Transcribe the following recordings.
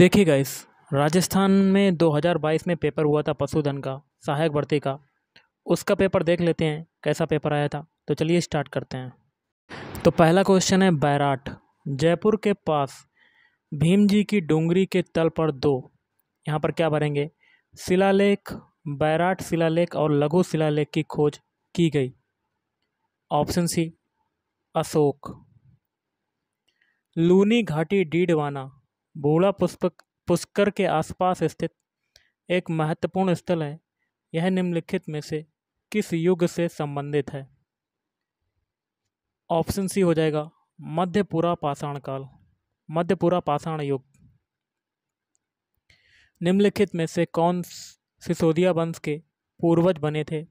देखिए गाइस राजस्थान में 2022 में पेपर हुआ था पशुधन का सहायक भर्ती का उसका पेपर देख लेते हैं कैसा पेपर आया था तो चलिए स्टार्ट करते हैं तो पहला क्वेश्चन है बैराट जयपुर के पास भीम जी की डोंगरी के तल पर दो यहाँ पर क्या भरेंगे शिलालेख बैराट शिलालेख और लघु शिलालेख की खोज की गई ऑप्शन सी अशोक लूनी घाटी डीडवाना बूढ़ा पुष्प पुष्कर के आसपास स्थित एक महत्वपूर्ण स्थल है यह निम्नलिखित में से किस युग से संबंधित है ऑप्शन सी हो जाएगा मध्यपुरा पाषाण काल मध्यपुरा पाषाण युग निम्नलिखित में से कौन सिसोदिया वंश के पूर्वज बने थे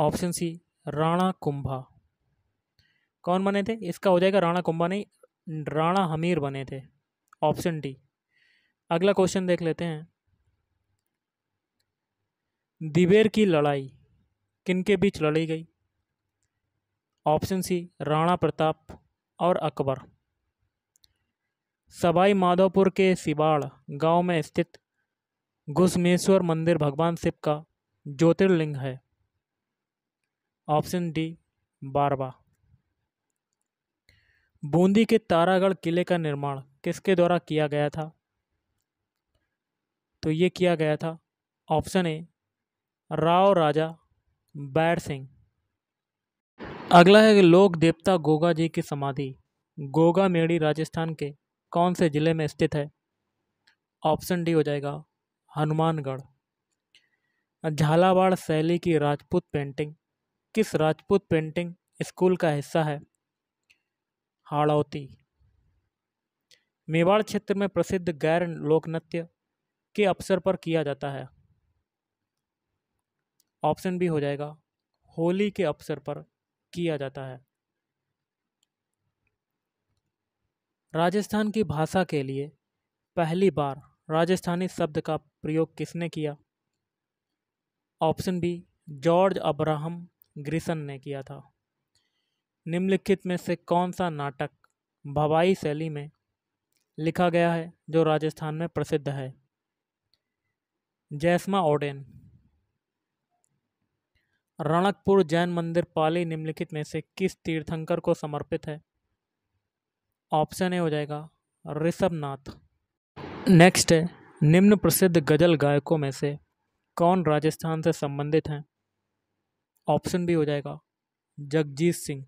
ऑप्शन सी राणा कुंभा कौन बने थे इसका हो जाएगा राणा कुंभा नहीं राणा हमीर बने थे ऑप्शन डी अगला क्वेश्चन देख लेते हैं दिबेर की लड़ाई किनके बीच लड़ी गई ऑप्शन सी राणा प्रताप और अकबर सवाई माधोपुर के सिवाड़ गांव में स्थित घुसमेश्वर मंदिर भगवान शिव का ज्योतिर्लिंग है ऑप्शन डी बारवा बूंदी के तारागढ़ किले का निर्माण किसके द्वारा किया गया था तो ये किया गया था ऑप्शन ए राव राजा बैर सिंह अगला है लोक देवता गोगा जी की समाधि गोगा मेड़ी राजस्थान के कौन से ज़िले में स्थित है ऑप्शन डी हो जाएगा हनुमानगढ़ झालावाड़ शैली की राजपूत पेंटिंग किस राजपूत पेंटिंग स्कूल का हिस्सा है हाड़ौती मेवाड़ क्षेत्र में प्रसिद्ध गैर लोक नृत्य के अवसर पर किया जाता है ऑप्शन भी हो जाएगा होली के अवसर पर किया जाता है राजस्थान की भाषा के लिए पहली बार राजस्थानी शब्द का प्रयोग किसने किया option B George Abraham Grierson ने किया था निम्नलिखित में से कौन सा नाटक भवाई शैली में लिखा गया है जो राजस्थान में प्रसिद्ध है जैसमा ओडेन रणकपुर जैन मंदिर पाली निम्नलिखित में से किस तीर्थंकर को समर्पित है ऑप्शन ए हो जाएगा ऋषभनाथ नेक्स्ट है निम्न प्रसिद्ध गजल गायकों में से कौन राजस्थान से संबंधित हैं ऑप्शन भी हो जाएगा जगजीत सिंह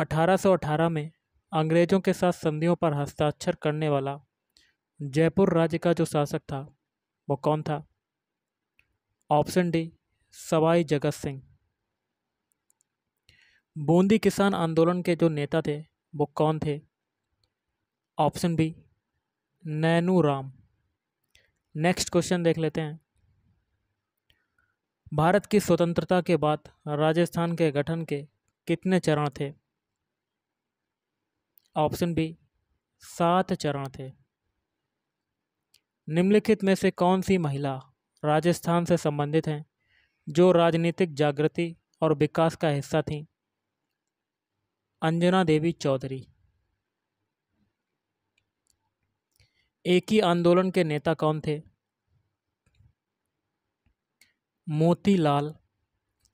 1818 में अंग्रेज़ों के साथ संधियों पर हस्ताक्षर करने वाला जयपुर राज्य का जो शासक था वो कौन था ऑप्शन डी सवाई जगत सिंह बूंदी किसान आंदोलन के जो नेता थे वो कौन थे option B Nainu Ram next question देख लेते हैं भारत की स्वतंत्रता के बाद राजस्थान के गठन के कितने चरण थे ऑप्शन बी सात चरण थे निम्नलिखित में से कौन सी महिला राजस्थान से संबंधित हैं जो राजनीतिक जागृति और विकास का हिस्सा थीं अंजना देवी चौधरी एक ही आंदोलन के नेता कौन थे मोतीलाल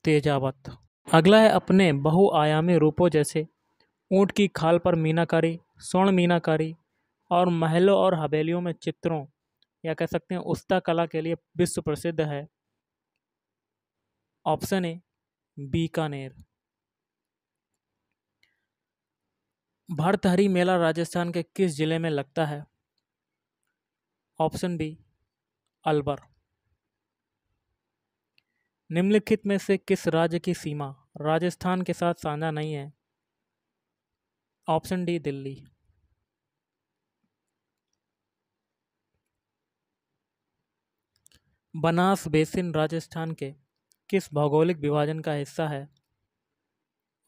तेजावत अगला है अपने बहुआयामी रूपों जैसे ऊँट की खाल पर मीनाकारी स्वर्ण मीनाकारी और महलों और हवेलियों में चित्रों या कह सकते हैं उस्ता कला के लिए विश्व प्रसिद्ध है ऑप्शन ए बीकानेर भरतहरी मेला राजस्थान के किस जिले में लगता है ऑप्शन बी अलवर निम्नलिखित में से किस राज्य की सीमा राजस्थान के साथ साझा नहीं है option D Delhi Banas basin Rajasthan के किस भौगोलिक विभाजन का हिस्सा है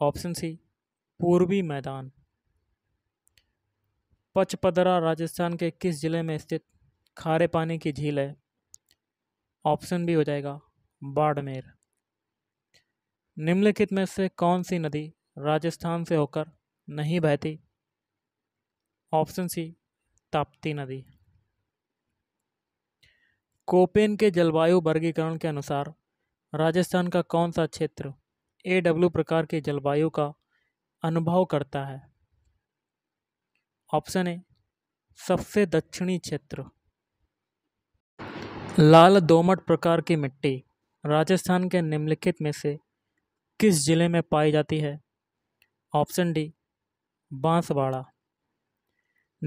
ऑप्शन सी पूर्वी मैदान पचपदरा राजस्थान के किस जिले में स्थित खारे पानी की झील है ऑप्शन भी हो जाएगा बाड़मेर निम्नलिखित में से कौन सी नदी राजस्थान से होकर नहीं बहती ऑप्शन सी ताप्ती नदी कोपेन के जलवायु वर्गीकरण के अनुसार राजस्थान का कौन सा क्षेत्र ए डब्ल्यू प्रकार की जलवायु का अनुभव करता है ऑप्शन ए सबसे दक्षिणी क्षेत्र लाल दोमट प्रकार की मिट्टी राजस्थान के निम्नलिखित में से किस जिले में पाई जाती है ऑप्शन डी बांसवाड़ा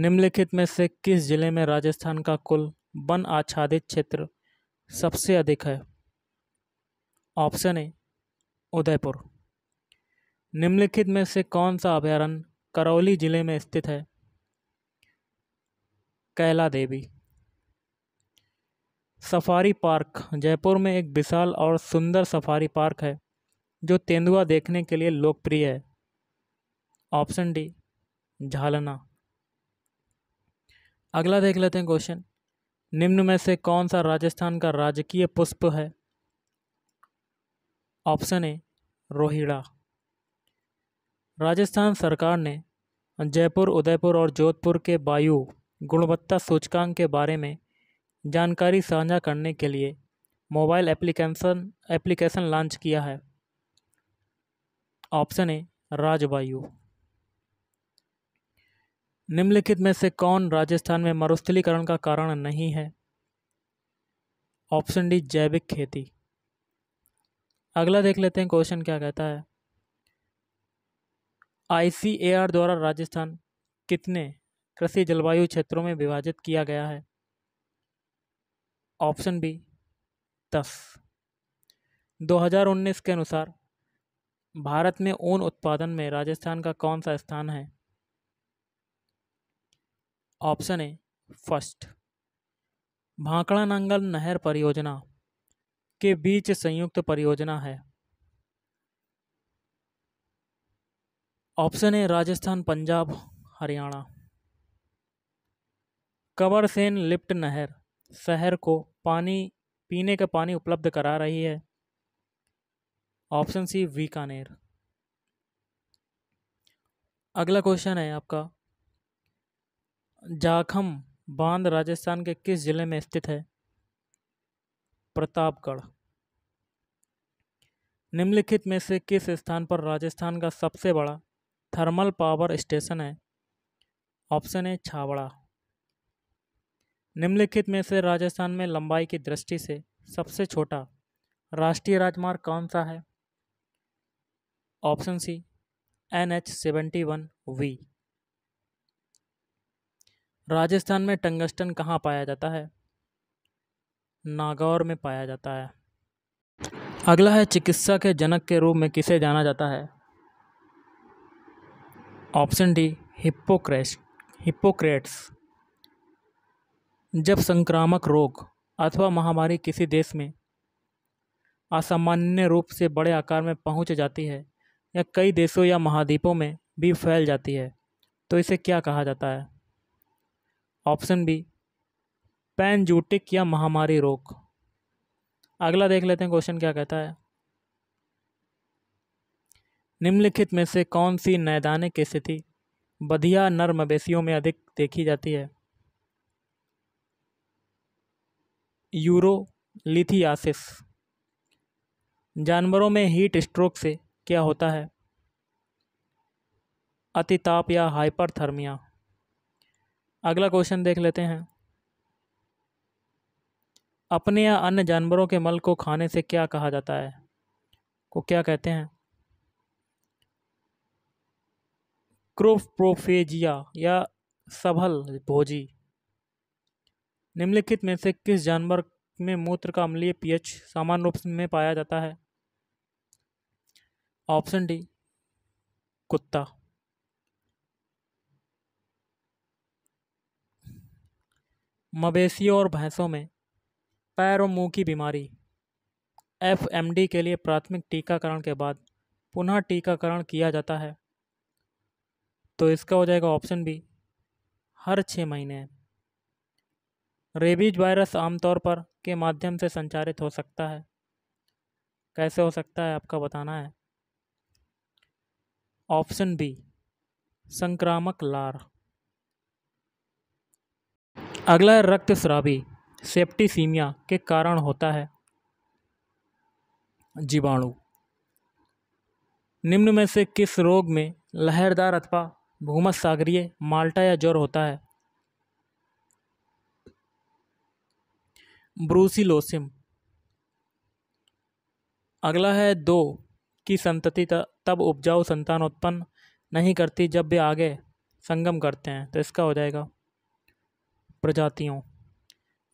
निम्नलिखित में से किस जिले में राजस्थान का कुल वन आच्छादित क्षेत्र सबसे अधिक है ऑप्शन ए उदयपुर निम्नलिखित में से कौन सा अभ्यारण्य करौली जिले में स्थित है कैला देवी सफारी पार्क जयपुर में एक विशाल और सुंदर सफारी पार्क है जो तेंदुआ देखने के लिए लोकप्रिय है ऑप्शन डी झालना अगला देख लेते हैं क्वेश्चन निम्न में से कौन सा राजस्थान का राजकीय पुष्प है ऑप्शन ए रोहिड़ा राजस्थान सरकार ने जयपुर उदयपुर और जोधपुर के वायु गुणवत्ता सूचकांक के बारे में जानकारी साझा करने के लिए मोबाइल एप्लीकेशन एप्लीकेशन लॉन्च किया है ऑप्शन ए राजवायु निम्नलिखित में से कौन राजस्थान में मरुस्थलीकरण का कारण नहीं है ऑप्शन डी जैविक खेती अगला देख लेते हैं क्वेश्चन क्या कहता है आईसीएआर द्वारा राजस्थान कितने कृषि जलवायु क्षेत्रों में विभाजित किया गया है ऑप्शन बी दस 2019 के अनुसार भारत में ऊन उत्पादन में राजस्थान का कौन सा स्थान है option A first Bhakra Nangal नहर परियोजना के बीच संयुक्त परियोजना है option A Rajasthan Punjab Haryana Kanwarsen Sen lift नहर शहर को पानी पीने का पानी उपलब्ध करा रही है ऑप्शन सी बीकानेर अगला क्वेश्चन है आपका जाखम बांध राजस्थान के किस जिले में स्थित है प्रतापगढ़ निम्नलिखित में से किस स्थान पर राजस्थान का सबसे बड़ा थर्मल पावर स्टेशन है ऑप्शन है छावड़ा निम्नलिखित में से राजस्थान में लंबाई की दृष्टि से सबसे छोटा राष्ट्रीय राजमार्ग कौन सा है option C N H seventy one V Rajasthan में टंगस्टन कहाँ पाया जाता है नागौर में पाया जाता है अगला है चिकित्सा के जनक के रूप में किसे जाना जाता है ऑप्शन डी हिप्पोक्रेस हिप्पोक्रेट्स जब संक्रामक रोग अथवा महामारी किसी देश में असामान्य रूप से बड़े आकार में पहुंच जाती है या कई देशों या महाद्वीपों में भी फैल जाती है तो इसे क्या कहा जाता है ऑप्शन बी पैनजूटिक या महामारी रोग अगला देख लेते हैं क्वेश्चन क्या कहता है निम्नलिखित में से कौन सी नैदानिक स्थिति बधिया नर मवेशियों में अधिक देखी जाती है यूरोलिथियासिस जानवरों में हीट स्ट्रोक से क्या होता है अतिताप या हाइपरथर्मिया अगला क्वेश्चन देख लेते हैं अपने या अन्य जानवरों के मल को खाने से क्या कहा जाता है को क्या कहते हैं क्रोप्रोफेजिया या सबल भोजी निम्नलिखित में से किस जानवर में मूत्र का अम्लीय पीएच सामान्य रूप में पाया जाता है ऑप्शन डी कुत्ता मवेशियों और भैंसों में पैर और मुंह की बीमारी एफ के लिए प्राथमिक टीकाकरण के बाद पुनः टीकाकरण किया जाता है तो इसका हो जाएगा ऑप्शन बी हर छः महीने रेबीज वायरस आमतौर पर के माध्यम से संचारित हो सकता है कैसे हो सकता है आपका बताना है ऑप्शन बी संक्रामक लार अगला रक्तस्रावी सेप्टिसीमिया के कारण होता है जीवाणु निम्न में से किस रोग में लहरदार अथवा भूमध सागरीय माल्टा या ज्वर होता है ब्रूसिलोसिम अगला है दो की संतति तब उपजाऊ संतान उत्पन्न नहीं करती जब वे आगे संगम करते हैं तो इसका हो जाएगा प्रजातियों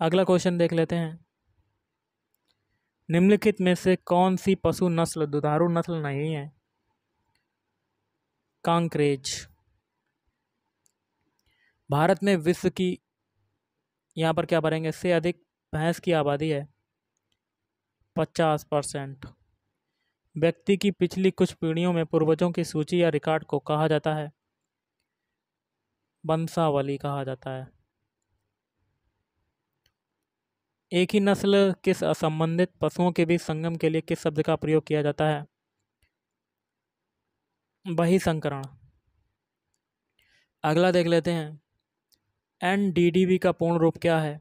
अगला क्वेश्चन देख लेते हैं निम्नलिखित में से कौन सी पशु नस्ल दुधारू नस्ल नहीं है कांक्रेज भारत में विश्व की यहाँ पर क्या भरेंगे इससे अधिक भैंस की आबादी है पचास परसेंट व्यक्ति की पिछली कुछ पीढ़ियों में पूर्वजों की सूची या रिकॉर्ड को कहा जाता है वंशावली कहा जाता है एक ही नस्ल किस संबंधित पशुओं के बीच संगम के लिए किस शब्द का प्रयोग किया जाता है बहिसंकरण अगला देख लेते हैं एन डी डी बी का पूर्ण रूप क्या है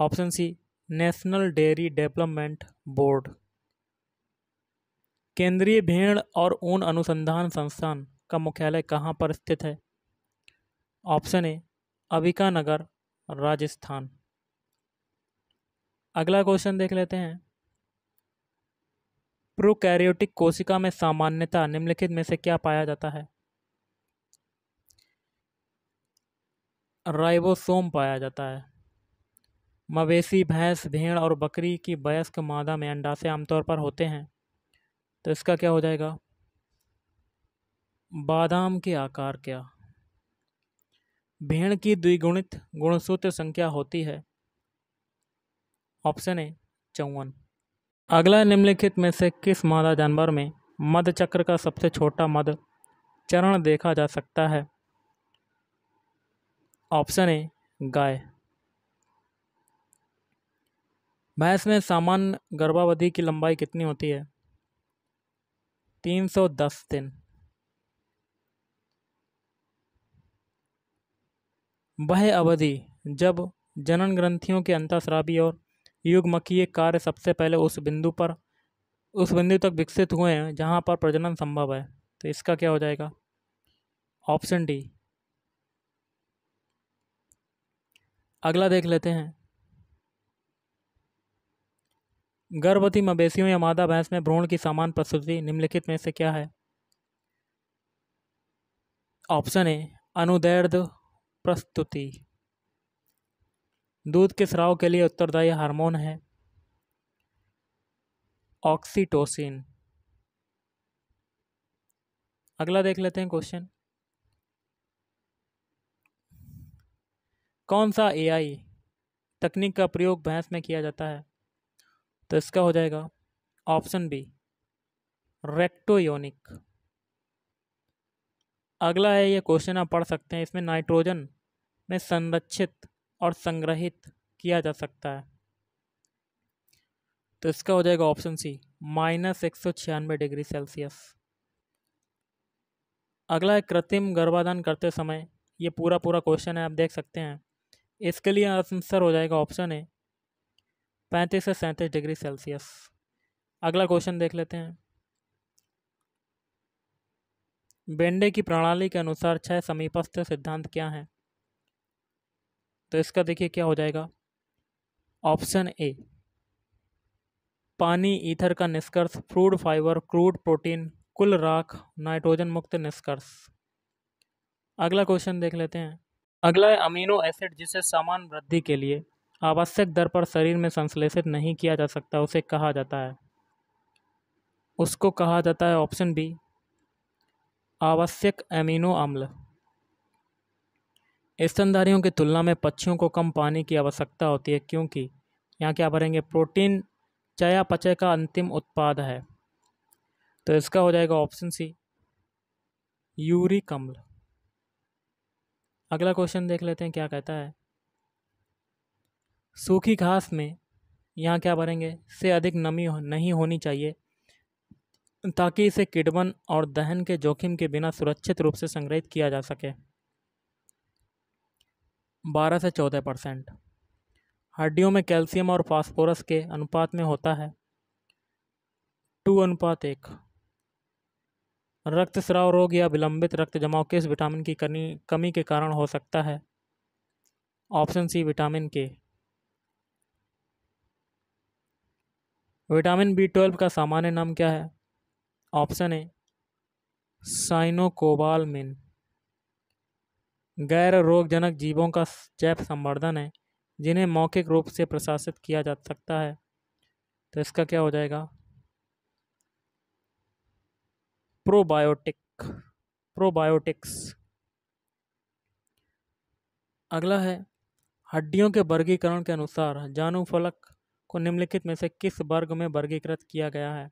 option C national dairy development board केंद्रीय भेड़ और ऊन अनुसंधान संस्थान का मुख्यालय कहाँ पर स्थित है ऑप्शन ए अबिका नगर राजस्थान अगला क्वेश्चन देख लेते हैं प्रोकैरियोटिक कोशिका में सामान्यता निम्नलिखित में से क्या पाया जाता है राइबोसोम पाया जाता है मवेशी भैंस भेड़ और बकरी की वयस्क मादा में अंडासे आमतौर पर होते हैं तो इसका क्या हो जाएगा बादाम के आकार क्या भेड़ की द्विगुणित गुणसूत्र संख्या होती है ऑप्शन ए चौवन अगला निम्नलिखित में से किस मादा जानवर में मध चक्र का सबसे छोटा मध चरण देखा जा सकता है ऑप्शन ए गाय भैंस में सामान्य गर्भावधि की लंबाई कितनी होती है तीन सौ दस दिन वह अवधि जब जनन ग्रंथियों के अंतःस्रावी और युगमकीय कार्य सबसे पहले उस बिंदु पर उस बिंदु तक विकसित हुए हैं जहाँ पर प्रजनन संभव है तो इसका क्या हो जाएगा ऑप्शन डी अगला देख लेते हैं गर्भवती मवेशियों या मादा भैंस में भ्रूण की समान प्रस्तुति निम्नलिखित में से क्या है ऑप्शन ए अनुदैर्ध प्रस्तुति दूध के स्राव के लिए उत्तरदायी हार्मोन है ऑक्सीटोसिन अगला देख लेते हैं क्वेश्चन कौन सा एआई तकनीक का प्रयोग भैंस में किया जाता है तो इसका हो जाएगा ऑप्शन बी रेक्टोयोनिक अगला है ये क्वेश्चन आप पढ़ सकते हैं इसमें नाइट्रोजन में संरक्षित और संग्रहित किया जा सकता है तो इसका हो जाएगा ऑप्शन सी माइनस एक सौ छियानवे डिग्री सेल्सियस अगला है कृत्रिम गर्भाधान करते समय ये पूरा पूरा क्वेश्चन है आप देख सकते हैं इसके लिए आंसर हो जाएगा ऑप्शन ए पैंतीस से सैंतीस डिग्री सेल्सियस अगला क्वेश्चन देख लेते हैं बेंडे की प्रणाली के अनुसार छह समीपस्थ सिद्धांत क्या हैं तो इसका देखिए क्या हो जाएगा ऑप्शन ए पानी ईथर का निष्कर्ष फ्रूड फाइबर क्रूड प्रोटीन कुल राख नाइट्रोजन मुक्त निष्कर्ष अगला क्वेश्चन देख लेते हैं अगला है अमीनो एसिड जिसे समान वृद्धि के लिए आवश्यक दर पर शरीर में संश्लेषित नहीं किया जा सकता उसे कहा जाता है उसको कहा जाता है ऑप्शन बी आवश्यक एमिनो अम्ल स्तनधारियों की तुलना में पक्षियों को कम पानी की आवश्यकता होती है क्योंकि यहाँ क्या भरेंगे प्रोटीन चयापचय का अंतिम उत्पाद है तो इसका हो जाएगा ऑप्शन सी यूरी कम्ल अगला क्वेश्चन देख लेते हैं क्या कहता है सूखी घास में यहाँ क्या भरेंगे से अधिक नमी हो, नहीं होनी चाहिए ताकि इसे किडवन और दहन के जोखिम के बिना सुरक्षित रूप से संग्रहित किया जा सके 12 से 14 परसेंट हड्डियों में कैल्शियम और फास्फोरस के अनुपात में होता है टू अनुपात एक रक्त स्राव रोग या विलंबित रक्त जमाव किस विटामिन की कमी कमी के कारण हो सकता है option C vitamin K vitamin B twelve का सामान्य नाम क्या है ऑप्शन ए साइनोकोबालमिन गैर रोगजनक जीवों का जैव संवर्धन है जिन्हें मौखिक रूप से प्रशासित किया जा सकता है तो इसका क्या हो जाएगा प्रोबायोटिक प्रोबायोटिक्स अगला है हड्डियों के वर्गीकरण के अनुसार जानू फलक को निम्नलिखित में से किस वर्ग में वर्गीकृत किया गया है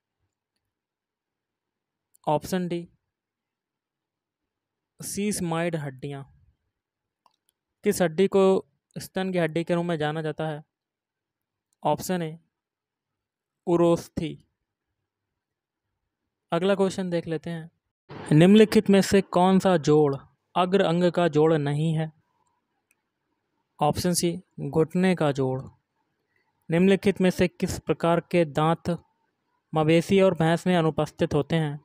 ऑप्शन डी सीसमाइड हड्डियाँ किस हड्डी को स्तन की हड्डी के रूप में जाना जाता है ऑप्शन ए उरोस्थी अगला क्वेश्चन देख लेते हैं निम्नलिखित में से कौन सा जोड़ अग्र अंग का जोड़ नहीं है ऑप्शन सी घुटने का जोड़ निम्नलिखित में से किस प्रकार के दांत मवेशी और भैंस में अनुपस्थित होते हैं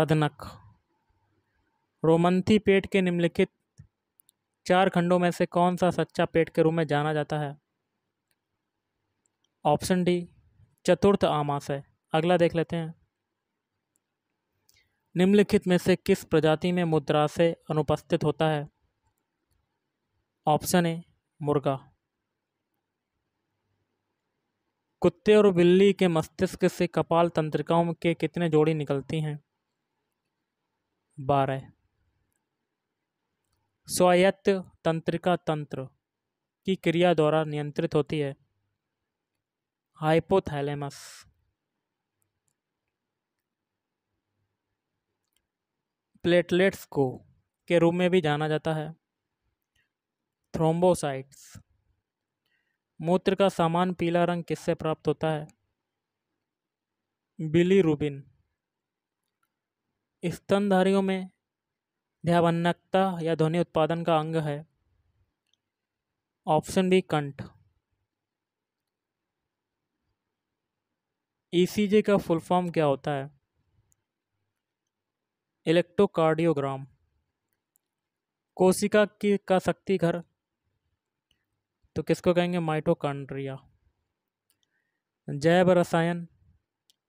रदनक रोमंथी पेट के निम्नलिखित चार खंडों में से कौन सा सच्चा पेट के रूप में जाना जाता है ऑप्शन डी चतुर्थ आमाशय अगला देख लेते हैं निम्नलिखित में से किस प्रजाति में मुद्राशय अनुपस्थित होता है ऑप्शन ए मुर्गा कुत्ते और बिल्ली के मस्तिष्क से कपाल तंत्रिकाओं के कितने जोड़ी निकलती हैं बारह स्वायत्त तंत्रिका तंत्र की क्रिया द्वारा नियंत्रित होती है हाइपोथैलेमस प्लेटलेट्स को के रूप में भी जाना जाता है थ्रोम्बोसाइट्स मूत्र का सामान पीला रंग किससे प्राप्त होता है बिली रूबिन स्तनधारियों में ध्यानात्मकता या ध्वनि उत्पादन का अंग है ऑप्शन बी कंठ ईसीजी e का फुल फॉर्म क्या होता है इलेक्ट्रोकार्डियोग्राम कोशिका की का शक्ति घर तो किसको कहेंगे माइटोकांड्रिया जैव रसायन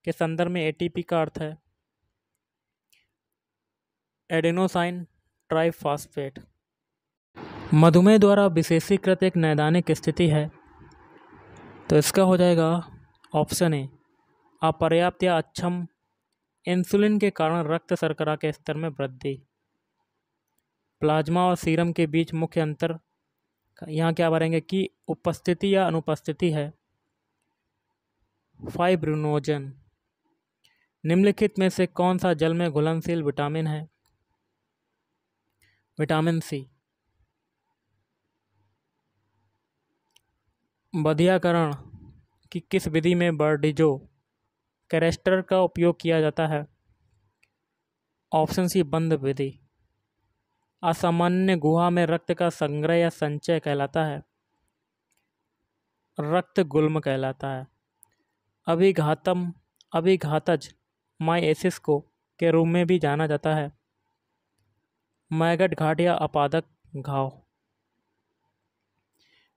के संदर्भ में एटीपी का अर्थ है एडेनोसाइन ट्राइफॉस्फेट मधुमेह द्वारा विशेषीकृत एक नैदानिक स्थिति है तो इसका हो जाएगा ऑप्शन ए अपर्याप्त या अक्षम इंसुलिन के कारण रक्त शर्करा के स्तर में वृद्धि प्लाज्मा और सीरम के बीच मुख्य अंतर यहाँ क्या भरेंगे कि उपस्थिति या अनुपस्थिति है फाइब्रिनोजन निम्नलिखित में से कौन सा जल में घुलनशील विटामिन है विटामिन सी बधियाकरण की किस विधि में बर्डिजो कैरेस्टर का उपयोग किया जाता है ऑप्शन सी बंद विधि असामान्य गुहा में रक्त का संग्रह या संचय कहलाता है रक्त गुल्म कहलाता है अभिघातम अभिघातज माइएसिस को के रूप में भी जाना जाता है मैगट घाट या अपादक घाव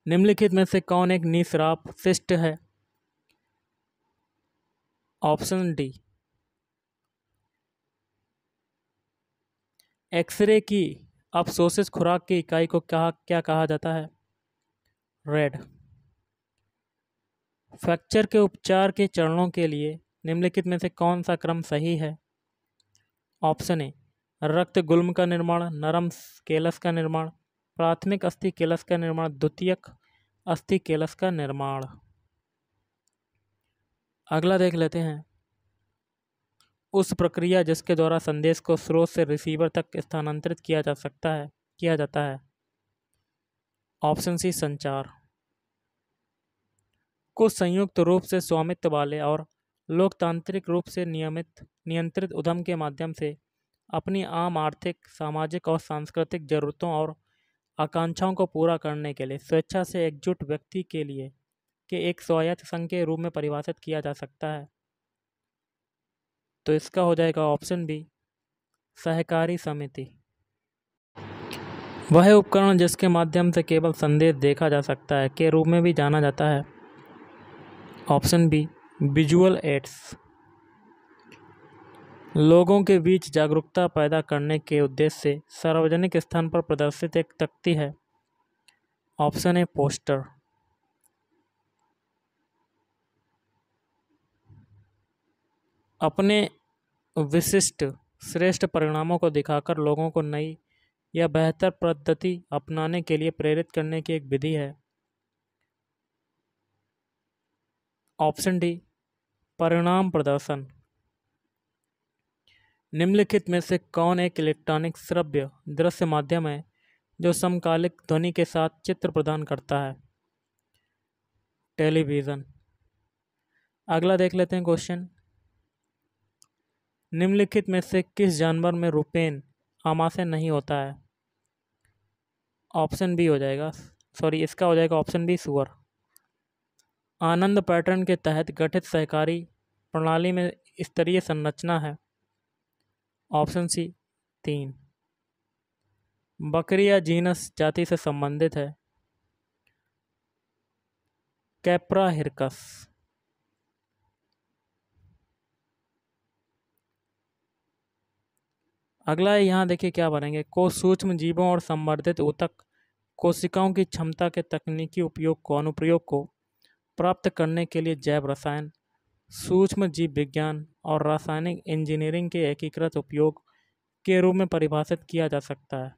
निम्नलिखित में से कौन एक निश्राप शिष्ट है ऑप्शन डी एक्सरे की सोसिस खुराक की इकाई को क्या क्या कहा जाता है रेड फ्रैक्चर के उपचार के चरणों के लिए निम्नलिखित में से कौन सा क्रम सही है ऑप्शन ए रक्त गुल्म का निर्माण नरम केलस का निर्माण प्राथमिक अस्थि केलस का निर्माण द्वितीयक अस्थि केलस का निर्माण अगला देख लेते हैं उस प्रक्रिया जिसके द्वारा संदेश को स्रोत से रिसीवर तक स्थानांतरित किया जा सकता है किया जाता है ऑप्शन सी संचार को संयुक्त रूप से स्वामित्व वाले और लोकतांत्रिक रूप से नियमित नियंत्रित उद्यम के माध्यम से अपनी आम आर्थिक सामाजिक और सांस्कृतिक जरूरतों और आकांक्षाओं को पूरा करने के लिए स्वेच्छा से एकजुट व्यक्ति के लिए के एक स्वायत्त संघ के रूप में परिभाषित किया जा सकता है तो इसका हो जाएगा ऑप्शन बी सहकारी समिति वह उपकरण जिसके माध्यम से केवल संदेश देखा जा सकता है के रूप में भी जाना जाता है ऑप्शन बी विजुअल एड्स लोगों के बीच जागरूकता पैदा करने के उद्देश्य से सार्वजनिक स्थान पर प्रदर्शित एक तख्ती है ऑप्शन ए पोस्टर अपने विशिष्ट श्रेष्ठ परिणामों को दिखाकर लोगों को नई या बेहतर पद्धति अपनाने के लिए प्रेरित करने की एक विधि है ऑप्शन डी परिणाम प्रदर्शन निम्नलिखित में से कौन एक इलेक्ट्रॉनिक श्रव्य दृश्य माध्यम है जो समकालिक ध्वनि के साथ चित्र प्रदान करता है टेलीविज़न अगला देख लेते हैं क्वेश्चन निम्नलिखित में से किस जानवर में रूपेन आमाशय नहीं होता है ऑप्शन बी हो जाएगा सॉरी इसका हो जाएगा ऑप्शन बी सुअर आनंद पैटर्न के तहत गठित सहकारी प्रणाली में स्तरीय संरचना है ऑप्शन सी तीन बकरी या जीनस जाति से संबंधित है कैप्रा हिरकस अगला है यहाँ देखिए क्या बनेंगे को सूक्ष्म जीवों और संवर्धित ऊतक कोशिकाओं की क्षमता के तकनीकी उपयोग को अनुप्रयोग को प्राप्त करने के लिए जैव रसायन सूक्ष्म जीव विज्ञान और रासायनिक इंजीनियरिंग के एकीकृत उपयोग के रूप में परिभाषित किया जा सकता है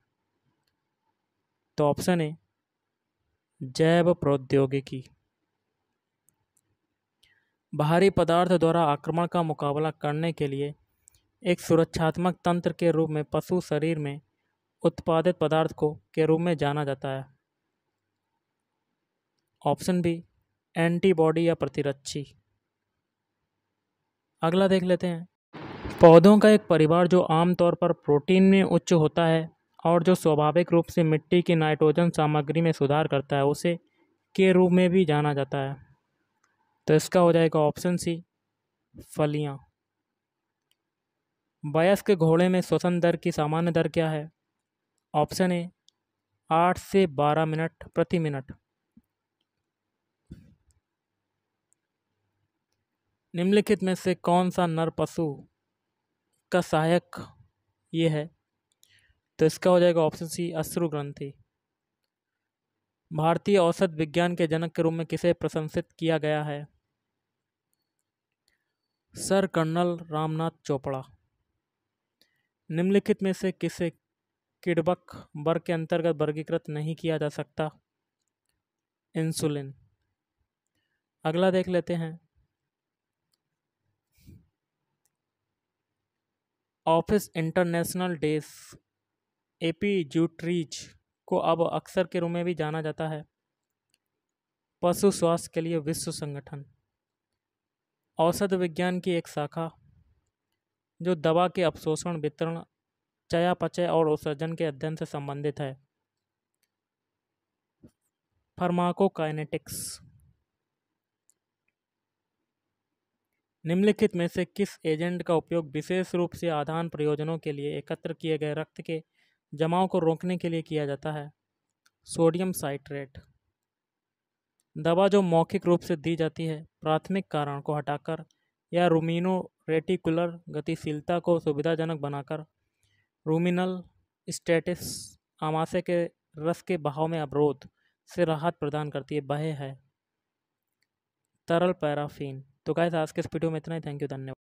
तो ऑप्शन ए जैव प्रौद्योगिकी बाहरी पदार्थ द्वारा आक्रमण का मुकाबला करने के लिए एक सुरक्षात्मक तंत्र के रूप में पशु शरीर में उत्पादित पदार्थ को के रूप में जाना जाता है ऑप्शन बी एंटीबॉडी या प्रतिरक्षी अगला देख लेते हैं पौधों का एक परिवार जो आमतौर पर प्रोटीन में उच्च होता है और जो स्वाभाविक रूप से मिट्टी की नाइट्रोजन सामग्री में सुधार करता है उसे के रूप में भी जाना जाता है तो इसका हो जाएगा ऑप्शन सी फलियाँ वयस्क घोड़े में श्वसन दर की सामान्य दर क्या है ऑप्शन ए आठ से बारह मिनट प्रति मिनट निम्नलिखित में से कौन सा नर पशु का सहायक ये है तो इसका हो जाएगा ऑप्शन सी अश्रु ग्रंथि भारतीय औसत विज्ञान के जनक के रूप में किसे प्रशंसित किया गया है सर कर्नल रामनाथ चोपड़ा निम्नलिखित में से किसे किडबक वर्ग के अंतर्गत वर्गीकृत नहीं किया जा सकता इंसुलिन अगला देख लेते हैं ऑफिस इंटरनेशनल पी एपीजूट्रीज को अब अक्सर के रूप में भी जाना जाता है पशु स्वास्थ्य के लिए विश्व संगठन औषध विज्ञान की एक शाखा जो दवा के अवशोषण वितरण चयापचय और उत्सर्जन के अध्ययन से संबंधित है फर्माकोकाइनेटिक्स निम्नलिखित में से किस एजेंट का उपयोग विशेष रूप से आधान प्रयोजनों के लिए एकत्र किए गए रक्त के जमाव को रोकने के लिए किया जाता है सोडियम साइट्रेट दवा जो मौखिक रूप से दी जाती है प्राथमिक कारण को हटाकर या रूमिनो रेटिकुलर गतिशीलता को सुविधाजनक बनाकर रूमिनल स्टेटिस आमाशय के रस के बहाव में अवरोध से राहत प्रदान करती है बहे है तरल पैराफिन तो गाइस आज के इस वीडियो में इतना ही थैंक यू धन्यवाद